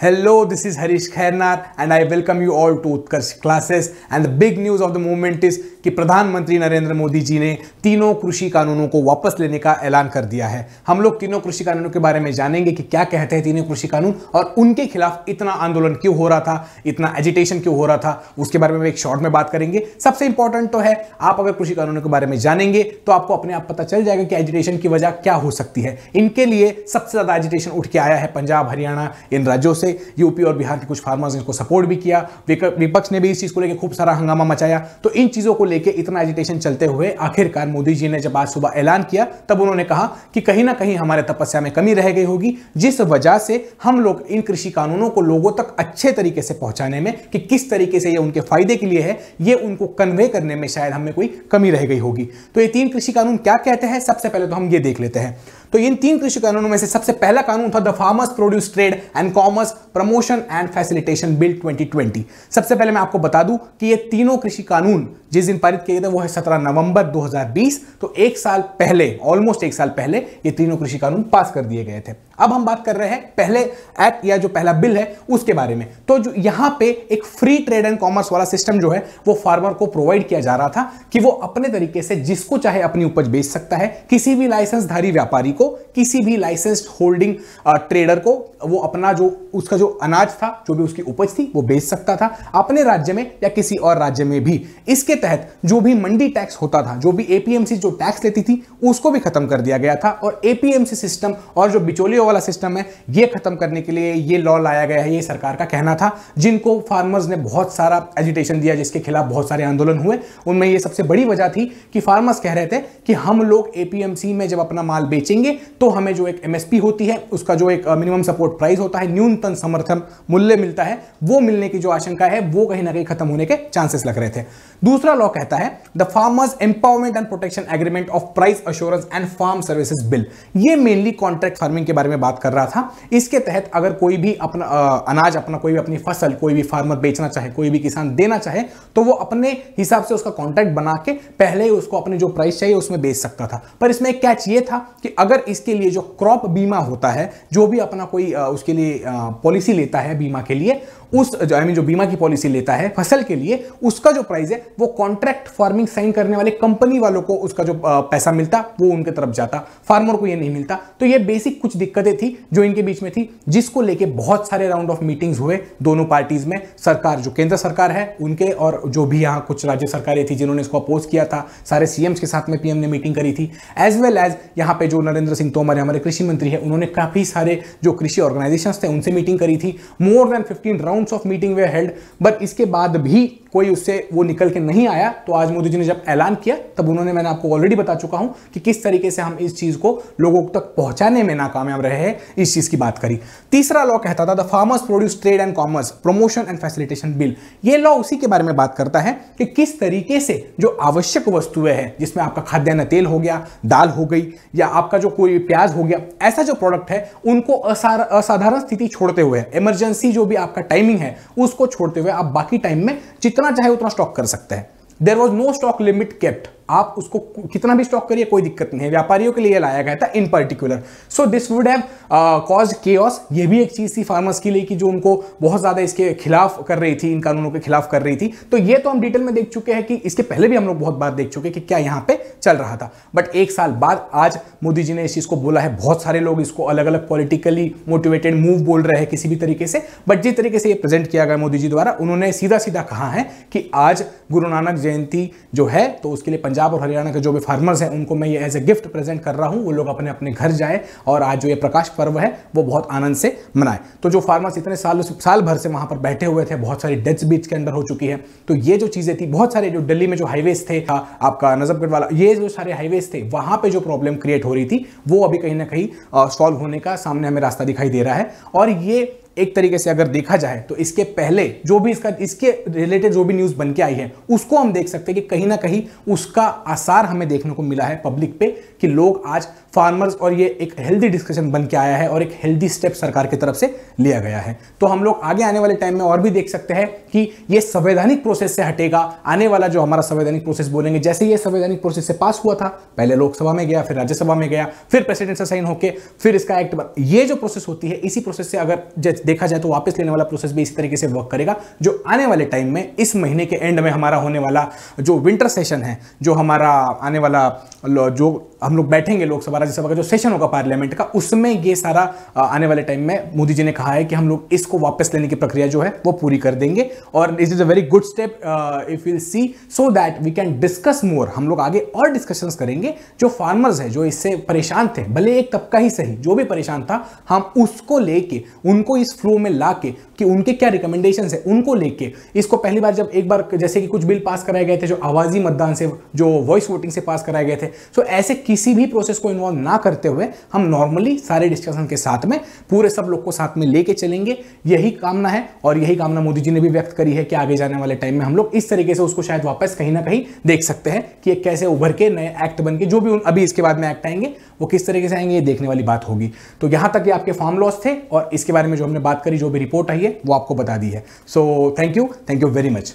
hello this is Harish Khairnar and I welcome you all to Utkarsh classes and the big news of the moment is कि प्रधानमंत्री नरेंद्र मोदी जी ने तीनों कृषि कानूनों को वापस लेने का ऐलान कर दिया है हम लोग तीनों कृषि कानूनों के बारे में जानेंगे कि क्या कहते हैं तीनों कृषि कानून और उनके खिलाफ इतना आंदोलन क्यों हो रहा था इतना एजिटेशन क्यों हो रहा था उसके बारे में एक शॉर्ट में बात करेंगे सबसे इंपॉर्टेंट तो है आप अगर कृषि कानूनों के बारे में जानेंगे तो आपको अपने आप पता चल जाएगा कि एजिटेशन की वजह क्या हो सकती है इनके लिए सबसे ज्यादा एजिटेशन उठ के आया है पंजाब हरियाणा इन राज्यों से यूपी और बिहार के कुछ फार्मर्स ने इसको सपोर्ट भी किया विपक्ष ने भी इस चीज़ को लेकर खूब सारा हंगामा मचाया तो इन चीज़ों को लेकर इतना एजिटेशन चलते हुए आखिरकार मोदी जी ने जब आज सुबह ऐलान किया तब उन्होंने कहा कि कहीं ना कहीं हमारे तपस्या में कमी रह गई होगी जिस वजह से हम लोग इन कृषि कानूनों को लोगों तक अच्छे तरीके से पहुंचाने में कि किस तरीके से ये उनके फायदे के लिए है ये उनको कन्वे करने में शायद हमें कोई कमी रह गई होगी तो ये तीन कृषि कानून क्या कहते हैं सबसे पहले तो हम ये देख लेते हैं तो इन तीन कृषि कानूनों में से सबसे पहला कानून था the farmers produce trade and commerce promotion and facilitation bill 2020 सबसे पहले मैं आपको बता दूं कि ये तीनों कृषि कानून जिस दिन पारित किए थे वो है 17 नवंबर 2020 तो एक साल पहले ऑलमोस्ट एक साल पहले ये तीनों कृषि कानून पास कर दिए गए थे अब हम बात कर रहे हैं पहले एक्ट या जो पहला बिल है उसके बारे में तो जो यहां पे एक फ्री ट्रेड एंड कॉमर्स वाला सिस्टम जो है वो फार्मर को प्रोवाइड किया जा रहा था कि वो अपने तरीके से जिसको चाहे अपनी उपज बेच सकता है किसी भी लाइसेंसधारी व्यापारी को किसी भी लाइसेंस्ड होल्डिंग ट्रेडर को वो अपना जो उसका जो अनाज था जो भी उसकी उपज थी वो बेच सकता था अपने राज्य में या किसी और राज्य में भी इसके तहत जो भी मंडी टैक्स होता था जो भी एपीएमसी जो टैक्स लेती थी उसको भी खत्म कर दिया गया था और एपीएमसी सिस्टम और जो बिचौलियों जो वाला सिस्टम है ये खत्म करने के लिए ये लॉ लाया गया है ये सरकार का कहना था जिनको फार्मर्स ने बहुत सारा एजुटेशन दिया जिसके खिलाफ बहुत सारे आंदोलन हुए उनमें ये सबसे बड़ी वजह थी कि फार्मर्स कह रहे थे कि हम लोग ए में जब अपना माल बेचेंगे तो हमें जो एक एम होती है उसका जो एक मिनिमम सपोर्ट प्राइस होता है न्यूनतम समर्थन मूल्य मिलता है वो मिलने की जो आशंका है वो कहीं ना कहीं खत्म होने के चांसेस लग रहे थे दूसरा लॉ कहता है the farmers empowerment and protection agreement of price assurance and farm services bill ये मेनली कॉन्ट्रैक्ट फार्मिंग के बारे में में बात कर रहा था इसके तहत अगर कोई भी अपना आ, अनाज अपना कोई भी अपनी फसल कोई भी फार्मर बेचना चाहे कोई भी किसान देना चाहे तो वो अपने हिसाब से उसका कॉन्ट्रैक्ट बना के पहले ही उसको अपने जो प्राइस चाहिए उसमें बेच सकता था पर इसमें एक कैच ये था कि अगर इसके लिए जो क्रॉप बीमा होता है जो भी अपना कोई आ, उसके लिए पॉलिसी लेता है बीमा के लिए उस आई मीन जो बीमा की पॉलिसी लेता है फसल के लिए उसका जो प्राइस है वो कॉन्ट्रैक्ट फार्मिंग साइन करने वाले कंपनी वालों को उसका जो पैसा मिलता वो उनके तरफ जाता फार्मर को ये नहीं मिलता तो ये बेसिक कुछ दिक्कत दिक्कतें थी जो इनके बीच में थी जिसको लेके बहुत सारे राउंड ऑफ मीटिंग्स हुए दोनों पार्टीज में सरकार जो केंद्र सरकार है उनके और जो भी यहाँ कुछ राज्य सरकारें थी जिन्होंने इसको अपोज किया था सारे सीएम्स के साथ में पीएम ने मीटिंग करी थी एज वेल एज यहाँ पे जो नरेंद्र सिंह तोमर है हमारे कृषि मंत्री है उन्होंने काफी सारे जो कृषि ऑर्गेनाइजेशन थे उनसे मीटिंग करी थी more than fifteen round of meeting were held but इसके बाद भी कोई उससे वो निकल के नहीं आया तो आज मोदी जी ने जब ऐलान किया तब उन्होंने मैंने आपको ऑलरेडी बता चुका हूं कि किस तरीके से हम इस चीज को लोगों तक पहुंचाने में नाकामयाब रहे रहे हैं इस चीज़ की बात करी तीसरा लॉ कहता था the farmers produce trade and commerce promotion and facilitation bill ये लॉ उसी के बारे में बात करता है कि किस तरीके से जो आवश्यक वस्तुएं हैं जिसमें आपका खाद्यान्न तेल हो गया दाल हो गई या आपका जो कोई प्याज हो गया ऐसा जो प्रोडक्ट है उनको असाधारण स्थिति छोड़ते हुए इमरजेंसी जो भी आपका टाइमिंग है उसको छोड़ते हुए आप बाकी टाइम में जितना चाहे उतना स्टॉक कर सकते हैं there was no stock limit kept आप उसको कितना भी स्टॉक करिए कोई दिक्कत नहीं है व्यापारियों के लिए लाया गया था in particular so this would have cause के ये भी एक चीज़ थी फार्मर्स के लिए कि जो उनको बहुत ज़्यादा इसके खिलाफ कर रही थी इन कानूनों के खिलाफ कर रही थी तो ये तो हम डिटेल में देख चुके हैं कि इसके पहले भी हम लोग बहुत बार देख चुके हैं कि क्या यहां पर चल रहा था बट एक साल बाद आज मोदी जी ने इस चीज़ को बोला है बहुत सारे लोग इसको अलग अलग पॉलिटिकली मोटिवेटेड मूव बोल रहे हैं किसी भी तरीके से बट जिस तरीके से ये प्रेजेंट किया गया मोदी जी द्वारा उन्होंने सीधा सीधा कहा है कि आज गुरु नानक जयंती जो है तो उसके लिए पंजाब और हरियाणा के जो भी फार्मर्स हैं उनको मैं ये एज ए गिफ्ट प्रेजेंट कर रहा हूँ वो लोग अपने अपने घर जाएं और आज जो ये प्रकाश पर्व है वो बहुत आनंद से मनाएं तो जो फार्मर्स इतने साल साल भर से वहाँ पर बैठे हुए थे बहुत सारी डेथ्स बीच के अंदर हो चुकी है तो ये जो चीज़ें थी बहुत सारे जो दिल्ली में जो हाईवेज थे आपका नजफगढ़ वाला ये जो सारे हाईवेज थे वहाँ पर जो प्रॉब्लम क्रिएट हो रही थी वो अभी कहीं ना कहीं सॉल्व होने का सामने हमें रास्ता दिखाई दे रहा है और ये एक तरीके से अगर देखा जाए तो इसके पहले जो भी इसका इसके रिलेटेड जो भी न्यूज़ बन के आई है उसको हम देख सकते हैं कि कहीं ना कहीं उसका आसार हमें देखने को मिला है पब्लिक पे कि लोग आज फार्मर्स और ये एक हेल्दी डिस्कशन बन के आया है और एक हेल्दी स्टेप सरकार की तरफ से लिया गया है तो हम लोग आगे आने वाले टाइम में और भी देख सकते हैं कि ये संवैधानिक प्रोसेस से हटेगा आने वाला जो हमारा संवैधानिक प्रोसेस बोलेंगे जैसे ये संवैधानिक प्रोसेस से पास हुआ था पहले लोकसभा में गया फिर राज्यसभा में गया फिर प्रेसिडेंट से साइन होकर फिर इसका एक्ट ये जो प्रोसेस होती है इसी प्रोसेस से अगर देखा जाए तो वापस लेने वाला प्रोसेस भी इसी तरीके से वर्क करेगा जो आने वाले टाइम में इस महीने के एंड में हमारा होने वाला जो विंटर सेशन है जो हमारा आने वाला जो हम लोग बैठेंगे लोकसभा राज्यसभा का जो सेशन होगा पार्लियामेंट का उसमें ये सारा आने वाले टाइम में मोदी जी ने कहा है कि हम लोग इसको वापस लेने की प्रक्रिया जो है वो पूरी कर देंगे और इस is a very good step if will see so that we can discuss more हम लोग आगे और डिस्कशन करेंगे जो फार्मर्स है जो इससे परेशान थे भले एक तबका ही सही जो भी परेशान था हम उसको लेके उनको इस फ्लो में ला के कि उनके क्या रिकमेंडेशन है उनको लेके इसको पहली बार जब एक बार जैसे कि कुछ बिल पास कराए गए थे जो आवाजी मतदान से जो वॉइस वोटिंग से पास कराए गए थे सो तो ऐसे किसी भी प्रोसेस को इन्वॉल्व ना करते हुए हम नॉर्मली सारे डिस्कशन के साथ में पूरे सब लोग को साथ में लेके चलेंगे यही कामना है और यही कामना मोदी जी ने भी व्यक्त करी है कि आगे जाने वाले टाइम में हम लोग इस तरीके से उसको शायद वापस कहीं ना कहीं देख सकते हैं कि कैसे उभर के नए एक्ट बन के जो भी अभी इसके बाद में एक्ट आएंगे वो किस तरीके से आएंगे ये देखने वाली बात होगी तो यहां तक ये आपके फॉर्म लॉस थे और इसके बारे में जो हमने बात करी जो भी रिपोर्ट आई है वो आपको बता दी है so thank you thank you very much